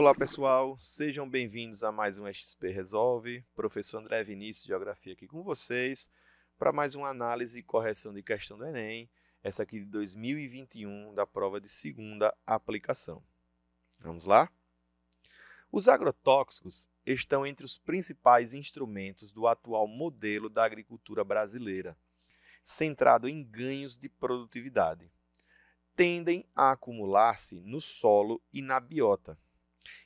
Olá pessoal, sejam bem-vindos a mais um XP Resolve. Professor André Vinícius, Geografia aqui com vocês, para mais uma análise e correção de questão do Enem, essa aqui de 2021, da prova de segunda aplicação. Vamos lá? Os agrotóxicos estão entre os principais instrumentos do atual modelo da agricultura brasileira, centrado em ganhos de produtividade. Tendem a acumular-se no solo e na biota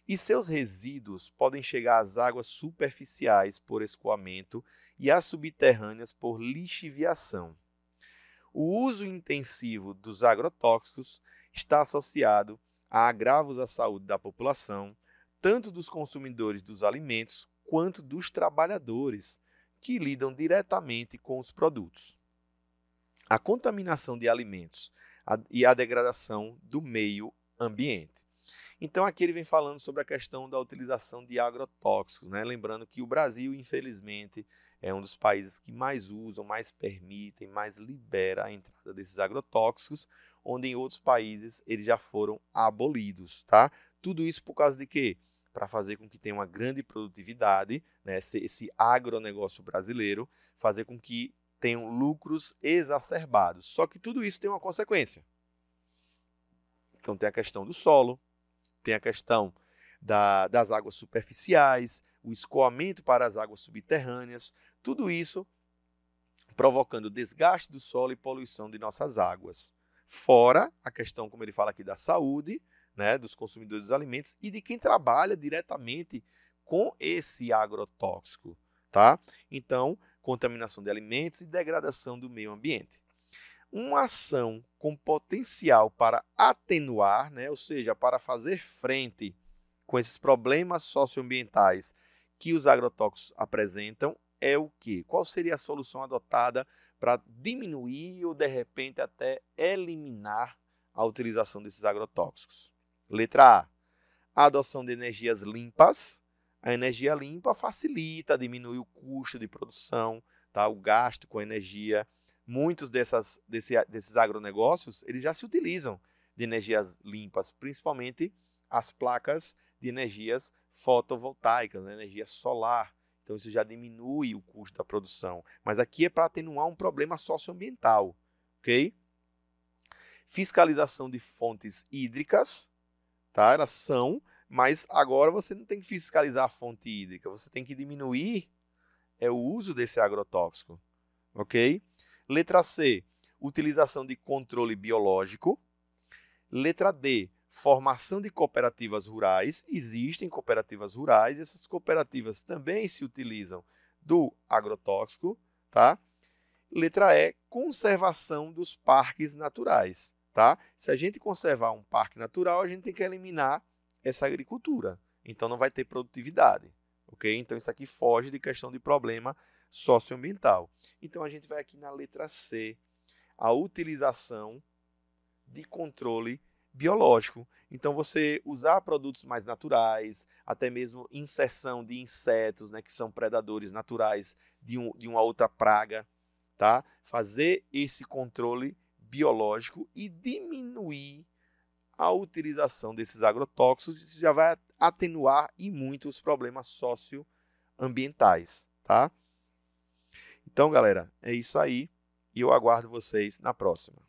e seus resíduos podem chegar às águas superficiais por escoamento e às subterrâneas por lixiviação. O uso intensivo dos agrotóxicos está associado a agravos à saúde da população, tanto dos consumidores dos alimentos quanto dos trabalhadores que lidam diretamente com os produtos. A contaminação de alimentos e a degradação do meio ambiente. Então aqui ele vem falando sobre a questão da utilização de agrotóxicos, né? lembrando que o Brasil, infelizmente, é um dos países que mais usam, mais permitem, mais libera a entrada desses agrotóxicos, onde em outros países eles já foram abolidos, tá? Tudo isso por causa de quê? Para fazer com que tenha uma grande produtividade, né? esse, esse agronegócio brasileiro, fazer com que tenham lucros exacerbados. Só que tudo isso tem uma consequência. Então tem a questão do solo, tem a questão da, das águas superficiais, o escoamento para as águas subterrâneas, tudo isso provocando desgaste do solo e poluição de nossas águas. Fora a questão, como ele fala aqui, da saúde, né, dos consumidores dos alimentos e de quem trabalha diretamente com esse agrotóxico, tá? Então, contaminação de alimentos e degradação do meio ambiente uma ação com potencial para atenuar, né, ou seja, para fazer frente com esses problemas socioambientais que os agrotóxicos apresentam, é o que? Qual seria a solução adotada para diminuir ou de repente até eliminar a utilização desses agrotóxicos? Letra A: a adoção de energias limpas. A energia limpa facilita, diminui o custo de produção, tá? o gasto com energia muitos dessas, desse, desses agronegócios eles já se utilizam de energias limpas, principalmente as placas de energias fotovoltaicas, né, energia solar. Então isso já diminui o custo da produção. Mas aqui é para atenuar um problema socioambiental, ok? Fiscalização de fontes hídricas, tá? Elas são, mas agora você não tem que fiscalizar a fonte hídrica, você tem que diminuir é, o uso desse agrotóxico, ok? Letra C, utilização de controle biológico. Letra D, formação de cooperativas rurais. Existem cooperativas rurais, essas cooperativas também se utilizam do agrotóxico, tá? Letra E, conservação dos parques naturais, tá? Se a gente conservar um parque natural, a gente tem que eliminar essa agricultura. Então não vai ter produtividade, OK? Então isso aqui foge de questão de problema socioambiental. Então a gente vai aqui na letra C, a utilização de controle biológico. Então você usar produtos mais naturais, até mesmo inserção de insetos, né, que são predadores naturais de, um, de uma outra praga, tá? Fazer esse controle biológico e diminuir a utilização desses agrotóxicos já vai atenuar e muito os problemas socioambientais, tá? Então, galera, é isso aí e eu aguardo vocês na próxima.